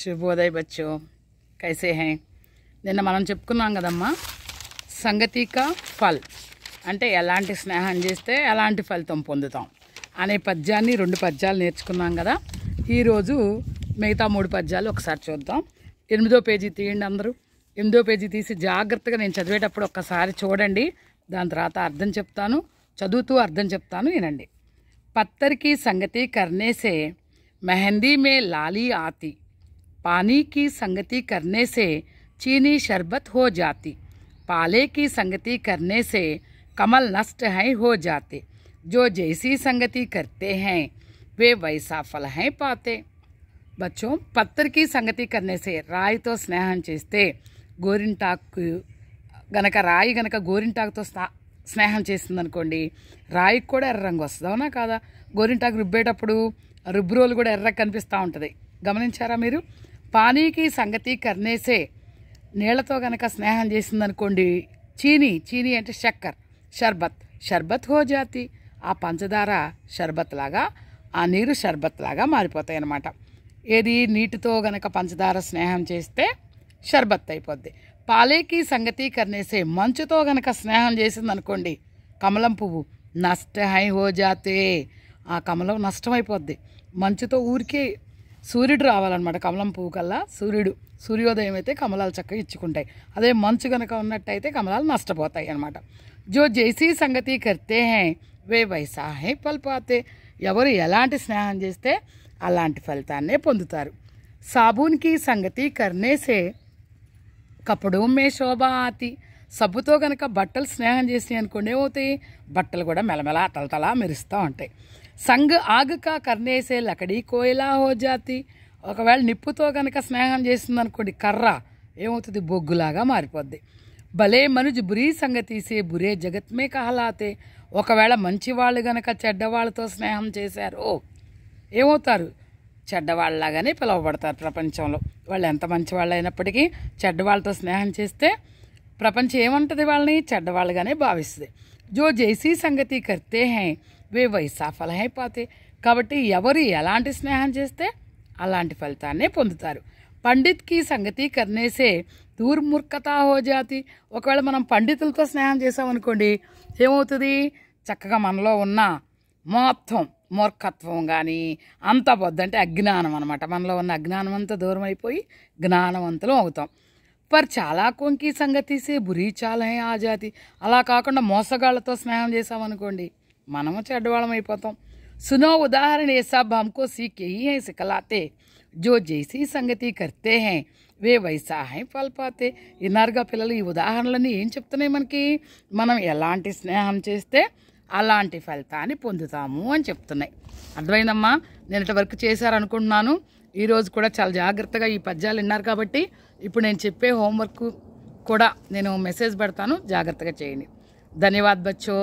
శుభోదయ్ బచ్చో కైసే high నిన్న మనం చెప్పుకున్నాం కదమ్మా సంగతిక ఫల్ అంటే ఎలాంటి స్నేహం చేస్తే ఎలాంటి ఫలితం పొందుతాం అనే పద్యాన్ని రెండు పద్యాలు నేర్చుకున్నాం కదా ఈరోజు మిగతా మూడు పద్యాలు ఒకసారి చూద్దాం ఎనిమిదో పేజీ తీయండి అందరూ ఎనిమిదో పేజీ తీసి జాగ్రత్తగా నేను చదివేటప్పుడు ఒక్కసారి చూడండి దాని తర్వాత అర్థం చెప్తాను చదువుతూ అర్థం చెప్తాను వినండి పత్తరికి సంగతి కర్నేసే మెహందీ మే లాలీ ఆతి पानी की संगति करने से चीनी शरबत हो जाती पाले की संगति करने से कमल नष्ट हैं हो जाते जो जैसी संगति करते हैं वे वैसा फल हैं पाते बच्चों पत्थर की संगति करने से రాయితో స్నేహం చేస్తే గోరింటాకు గనక రాయి గనక గోరింటాకుతో స్నేహం చేసిందనుకోండి రాయికి కూడా ఎర్ర రంగు వస్తుంది అవునా కాదా గోరింటాకు రుబ్బేటప్పుడు రుబ్బురోలు కూడా ఎర్ర కనిపిస్తూ ఉంటుంది గమనించారా మీరు పానీకి సంగతి కర్నేసే నీళ్లతో గనక స్నేహం చేసిందనుకోండి చీనీ చీనీ అంటే చక్కర్ షర్బత్ షర్బత్ హో జాతి ఆ పంచదార షర్బత్ లాగా ఆ నీరు షర్బత్ లాగా మారిపోతాయి అన్నమాట ఏది నీటితో గనక పంచదార స్నేహం చేస్తే షర్బత్ అయిపోద్ది పాలేకి సంగతి కర్నేసే మంచుతో గనక స్నేహం చేసిందనుకోండి కమలం పువ్వు నష్ట హై హో జాతే ఆ కమలం నష్టమైపోద్ది మంచుతో ఊరికే సూర్యుడు రావాలన్నమాట కమలం పువ్వు కల్లా సూర్యుడు సూర్యోదయం అయితే కమలాలు చక్కగా ఇచ్చుకుంటాయి అదే మంచు కనుక ఉన్నట్టయితే కమలాలు నష్టపోతాయి అనమాట జో జైసీ సంగతి కర్తే హే వే వైసాహే పల్పాతే ఎవరు ఎలాంటి స్నేహం చేస్తే అలాంటి ఫలితాన్నే పొందుతారు సాబూన్కి సంగతి కర్నేసే కప్పుడు మే శోభాతి ఆతి సబ్బుతో కనుక బట్టలు స్నేహం చేసినాయి అనుకోండి ఏమవుతాయి బట్టలు కూడా మెలమెల తలతలా మెరుస్తూ ఉంటాయి సంగ్ ఆగుకా కర్ణేసే లకడీ కోయిలా జాతి ఒకవేళ నిప్పుతో కనుక స్నేహం చేసింది అనుకోండి కర్ర ఏమవుతుంది బొగ్గులాగా మారిపోద్ది భలే మనుజు బురీ సంగతీసే బురే జగత్మే కహలాతే ఒకవేళ మంచివాళ్ళు గనక చెడ్డవాళ్ళతో స్నేహం చేశారు ఏమవుతారు చెడ్డవాళ్ళలాగానే పిలువబడతారు ప్రపంచంలో వాళ్ళు ఎంత మంచివాళ్ళు అయినప్పటికీ చెడ్డవాళ్ళతో స్నేహం చేస్తే ప్రపంచం ఏమంటుంది వాళ్ళని చెడ్డవాళ్ళుగానే భావిస్తుంది జో జైసీ సంగతి కర్తే హై వేవై సఫలం అయిపోతాయి కాబట్టి ఎవరు ఎలాంటి స్నేహం చేస్తే అలాంటి ఫలితాన్నే పొందుతారు పండిత్కి సంగతి కర్నేసే దూర్మూర్ఖత జాతి ఒకవేళ మనం పండితులతో స్నేహం చేసామనుకోండి ఏమవుతుంది చక్కగా మనలో ఉన్న మొత్తం మూర్ఖత్వం కానీ అంత పొద్దు అంటే అజ్ఞానం అనమాట మనలో ఉన్న అజ్ఞానం అంతా దూరం అయిపోయి జ్ఞానవంతులం అవుతాం పర్ చాలా కొంకి సంగతిసే బురీ చాలా ఆ జాతి అలా కాకుండా మోసగాళ్లతో స్నేహం చేసామనుకోండి మనము చెడ్డ వాళ్ళం అయిపోతాం సునో ఉదాహరణే ఇצב हमको सीख के ही है इसे कलाते जो जैसी संगति करते हैं वे वैसा है फल पाते इनार का పిల్లలు ఈ ఉదాహరణల్ని ఏం చెప్తున్నాయి మనకి మనం ఎలాంటి స్నేహం చేస్తే అలాంటి ఫల్తాని పొందుతాము అని చెప్తున్నాయి అద్భుతం అమ్మా నిన్నటి వర్క్ చేశారు అనుకుంటున్నాను ఈ రోజు కూడా చాలా జాగృతగా ఈ పద్యాలు ఉన్నారు కాబట్టి ఇప్పుడు నేను చెప్పే హోంవర్క్ కూడా నేను మెసేజ్ పడతాను జాగృతగా చేయండి ధన్యవాద్ బచ్చో